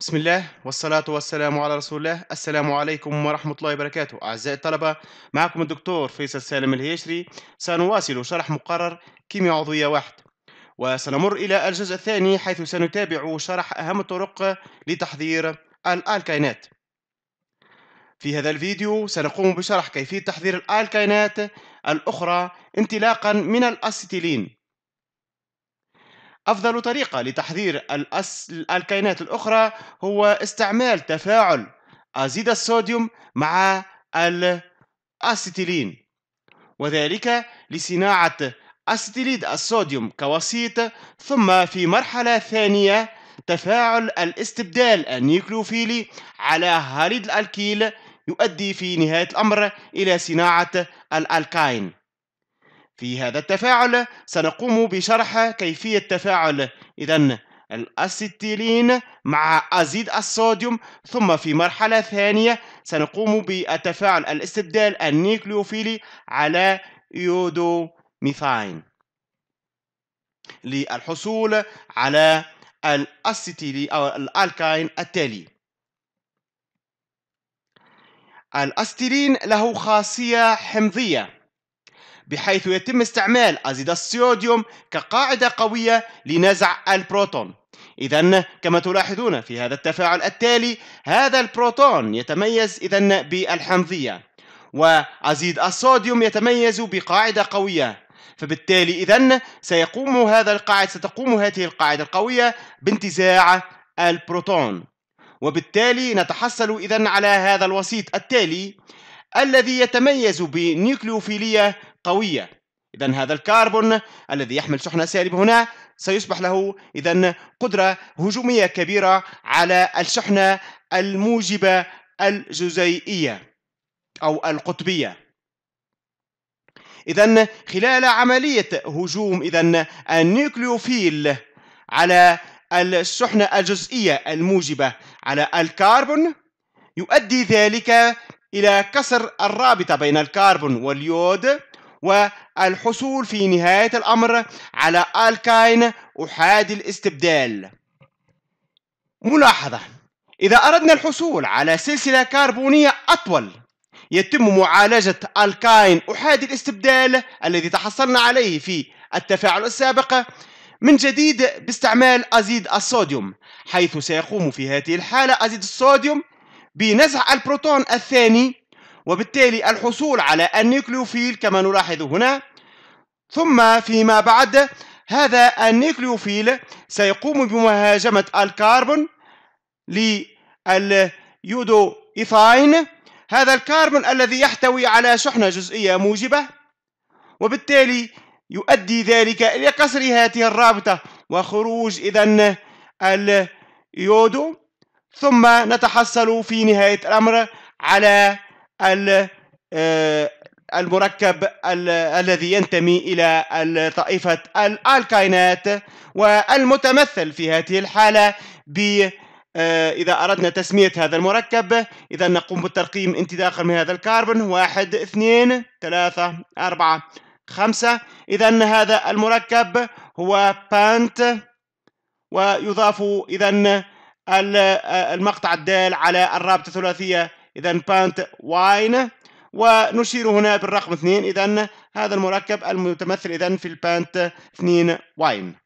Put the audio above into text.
بسم الله والصلاة والسلام على رسول الله السلام عليكم ورحمة الله وبركاته أعزائي الطلبة معكم الدكتور فيصل سالم الهيشري سنواصل شرح مقرر كيمياء عضوية واحد وسنمر إلى الجزء الثاني حيث سنتابع شرح أهم الطرق لتحضير الألكاينات في هذا الفيديو سنقوم بشرح كيفية تحضير الألكاينات الأخرى انطلاقا من الأسيتيلين أفضل طريقة لتحضير الأس... الكائنات الأخرى هو استعمال تفاعل أزيد الصوديوم مع الأستيلين وذلك لصناعة أستيليد الصوديوم كوسيط ثم في مرحلة ثانية تفاعل الاستبدال النيكلوفيلي على هاليد الألكيل يؤدي في نهاية الأمر إلى صناعة الألكاين في هذا التفاعل سنقوم بشرح كيفية تفاعل إذا الأسيتيلين مع أزيد الصوديوم ثم في مرحلة ثانية سنقوم بالتفاعل الاستبدال النيكليوفيلي على يودوميثاين للحصول على الأسيتيلي أو الألكاين التالي الأسيتيلين له خاصية حمضية بحيث يتم استعمال أزيد السوديوم كقاعدة قوية لنزع البروتون إذا كما تلاحظون في هذا التفاعل التالي هذا البروتون يتميز إذا بالحمضية وأزيد الصوديوم يتميز بقاعدة قوية فبالتالي إذا سيقوم هذا القاعد ستقوم هذه القاعدة القوية بانتزاع البروتون وبالتالي نتحصل إذا على هذا الوسيط التالي الذي يتميز بنيوكليوفيلية قوية إذا هذا الكربون الذي يحمل شحنة سالبة هنا سيصبح له إذا قدرة هجومية كبيرة على الشحنة الموجبة الجزيئية أو القطبية إذا خلال عملية هجوم إذا النيوكليوفيل على الشحنة الجزئية الموجبة على الكربون يؤدي ذلك إلى كسر الرابطة بين الكربون واليود والحصول في نهاية الأمر على ألكاين أحادي الاستبدال ملاحظة إذا أردنا الحصول على سلسلة كربونية أطول يتم معالجة ألكاين أحادي الاستبدال الذي تحصلنا عليه في التفاعل السابق من جديد باستعمال أزيد الصوديوم حيث سيقوم في هذه الحالة أزيد الصوديوم بنزع البروتون الثاني وبالتالي الحصول على النيوكليوفيل كما نلاحظ هنا ثم فيما بعد هذا النيوكليوفيل سيقوم بمهاجمة الكربون لليودو إيثاين هذا الكربون الذي يحتوي على شحنة جزئية موجبة وبالتالي يؤدي ذلك إلى كسر هذه الرابطة وخروج إذا اليودو ثم نتحصل في نهاية الأمر على آه، المركب الذي ينتمي إلى طائفة الألكاينات والمتمثل في هذه الحالة ب آه، إذا أردنا تسمية هذا المركب إذا نقوم بالترقيم داخل من هذا الكربون واحد اثنين ثلاثة أربعة خمسة إذا هذا المركب هو بانت ويضاف إذا آه، المقطع الدال على الرابطة الثلاثية إذا بانت واين ونشير هنا بالرقم 2 إذا هذا المركب المتمثل إذا في البانت 2 واين